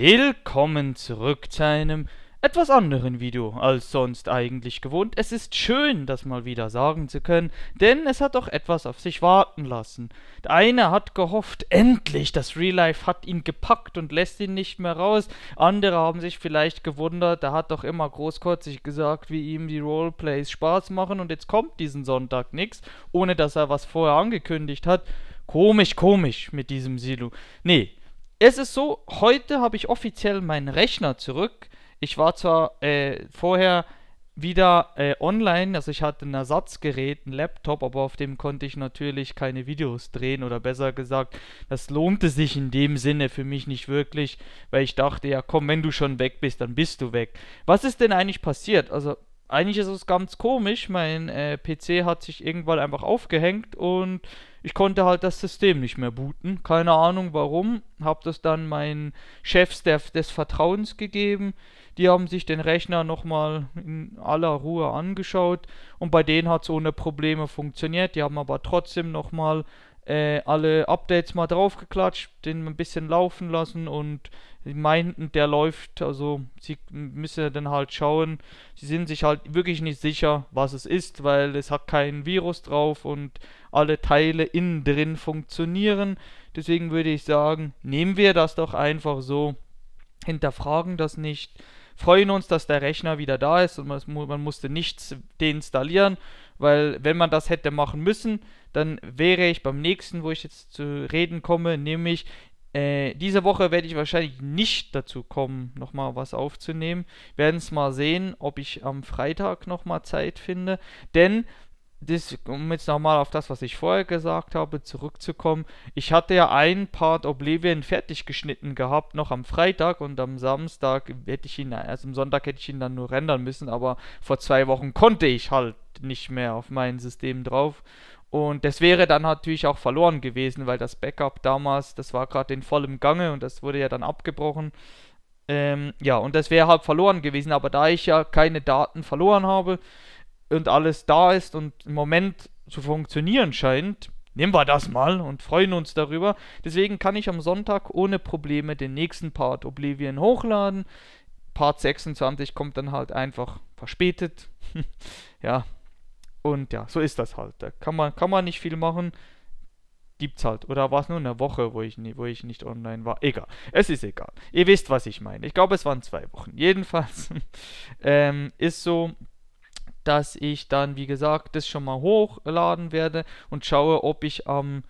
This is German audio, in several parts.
Willkommen zurück zu einem etwas anderen Video als sonst eigentlich gewohnt. Es ist schön, das mal wieder sagen zu können, denn es hat doch etwas auf sich warten lassen. Der eine hat gehofft, endlich, das Real Life hat ihn gepackt und lässt ihn nicht mehr raus. Andere haben sich vielleicht gewundert, er hat doch immer großkotzig gesagt, wie ihm die Roleplays Spaß machen und jetzt kommt diesen Sonntag nichts, ohne dass er was vorher angekündigt hat. Komisch, komisch mit diesem Silo. Nee, es ist so, heute habe ich offiziell meinen Rechner zurück. Ich war zwar äh, vorher wieder äh, online, also ich hatte ein Ersatzgerät, ein Laptop, aber auf dem konnte ich natürlich keine Videos drehen oder besser gesagt, das lohnte sich in dem Sinne für mich nicht wirklich, weil ich dachte, ja komm, wenn du schon weg bist, dann bist du weg. Was ist denn eigentlich passiert? Also eigentlich ist es ganz komisch, mein äh, PC hat sich irgendwann einfach aufgehängt und ich konnte halt das System nicht mehr booten. Keine Ahnung warum. Hab das dann meinen Chefs der, des Vertrauens gegeben. Die haben sich den Rechner nochmal in aller Ruhe angeschaut und bei denen hat es ohne Probleme funktioniert. Die haben aber trotzdem nochmal äh, alle Updates mal draufgeklatscht, den ein bisschen laufen lassen und meinten, der läuft. Also sie müssen dann halt schauen. Sie sind sich halt wirklich nicht sicher, was es ist, weil es hat kein Virus drauf und alle Teile innen drin funktionieren. Deswegen würde ich sagen, nehmen wir das doch einfach so, hinterfragen das nicht freuen uns, dass der Rechner wieder da ist und man, musste nichts deinstallieren, weil wenn man das hätte machen müssen, dann wäre ich beim nächsten, wo ich jetzt zu reden komme, nämlich äh, diese Woche werde ich wahrscheinlich nicht dazu kommen, nochmal was aufzunehmen. Werden es mal sehen, ob ich am Freitag nochmal Zeit finde. Denn das, um jetzt nochmal auf das, was ich vorher gesagt habe, zurückzukommen. Ich hatte ja einen Part Oblivion fertig geschnitten gehabt, noch am Freitag und am Samstag hätte ich ihn, also am Sonntag hätte ich ihn dann nur rendern müssen, aber vor zwei Wochen konnte ich halt nicht mehr auf mein System drauf. Und das wäre dann natürlich auch verloren gewesen, weil das Backup damals, das war gerade in vollem Gange und das wurde ja dann abgebrochen. Ähm, ja, und das wäre halt verloren gewesen, aber da ich ja keine Daten verloren habe, und alles da ist und im Moment zu funktionieren scheint, nehmen wir das mal und freuen uns darüber. Deswegen kann ich am Sonntag ohne Probleme den nächsten Part Oblivion hochladen. Part 26 kommt dann halt einfach verspätet. ja. Und ja, so ist das halt. Da kann man, kann man nicht viel machen. Gibt's halt. Oder war es nur eine Woche, wo ich, nie, wo ich nicht online war? Egal. Es ist egal. Ihr wisst, was ich meine. Ich glaube, es waren zwei Wochen. Jedenfalls ähm, ist so, dass ich dann, wie gesagt, das schon mal hochladen werde und schaue, ob ich am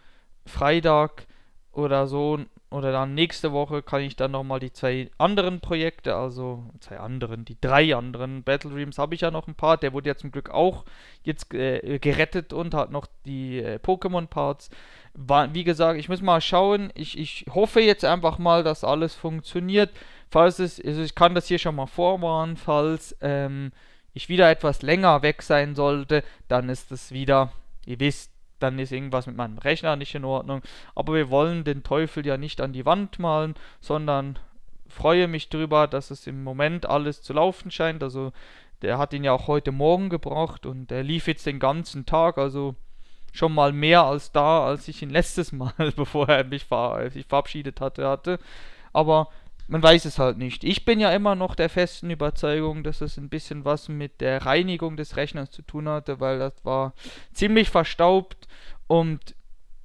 Freitag oder so oder dann nächste Woche kann ich dann nochmal die zwei anderen Projekte, also zwei anderen, die drei anderen Battle Dreams habe ich ja noch ein paar. der wurde ja zum Glück auch jetzt äh, gerettet und hat noch die äh, Pokémon Parts. War, wie gesagt, ich muss mal schauen, ich, ich hoffe jetzt einfach mal, dass alles funktioniert. Falls es, also ich kann das hier schon mal vorwarnen, falls ähm, ich wieder etwas länger weg sein sollte, dann ist es wieder, ihr wisst, dann ist irgendwas mit meinem Rechner nicht in Ordnung. Aber wir wollen den Teufel ja nicht an die Wand malen, sondern freue mich darüber, dass es im Moment alles zu laufen scheint. Also der hat ihn ja auch heute Morgen gebracht und er lief jetzt den ganzen Tag, also schon mal mehr als da, als ich ihn letztes Mal, bevor er mich verabschiedet hatte, hatte. Aber man weiß es halt nicht. Ich bin ja immer noch der festen Überzeugung, dass es ein bisschen was mit der Reinigung des Rechners zu tun hatte, weil das war ziemlich verstaubt und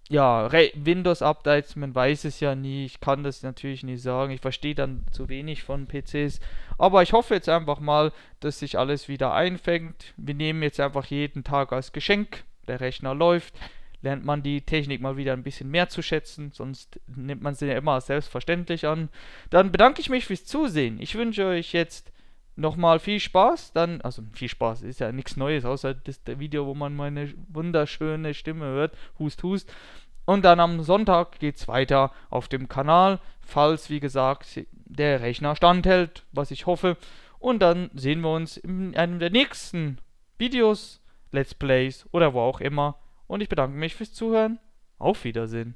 ja, Windows-Updates, man weiß es ja nie. Ich kann das natürlich nicht sagen. Ich verstehe dann zu wenig von PCs. Aber ich hoffe jetzt einfach mal, dass sich alles wieder einfängt. Wir nehmen jetzt einfach jeden Tag als Geschenk. Der Rechner läuft lernt man die Technik mal wieder ein bisschen mehr zu schätzen, sonst nimmt man sie ja immer als selbstverständlich an. Dann bedanke ich mich fürs Zusehen. Ich wünsche euch jetzt nochmal viel Spaß, dann, also viel Spaß, ist ja nichts Neues, außer das Video, wo man meine wunderschöne Stimme hört, hust, hust. Und dann am Sonntag geht's weiter auf dem Kanal, falls, wie gesagt, der Rechner standhält, was ich hoffe. Und dann sehen wir uns in einem der nächsten Videos, Let's Plays oder wo auch immer. Und ich bedanke mich fürs Zuhören. Auf Wiedersehen.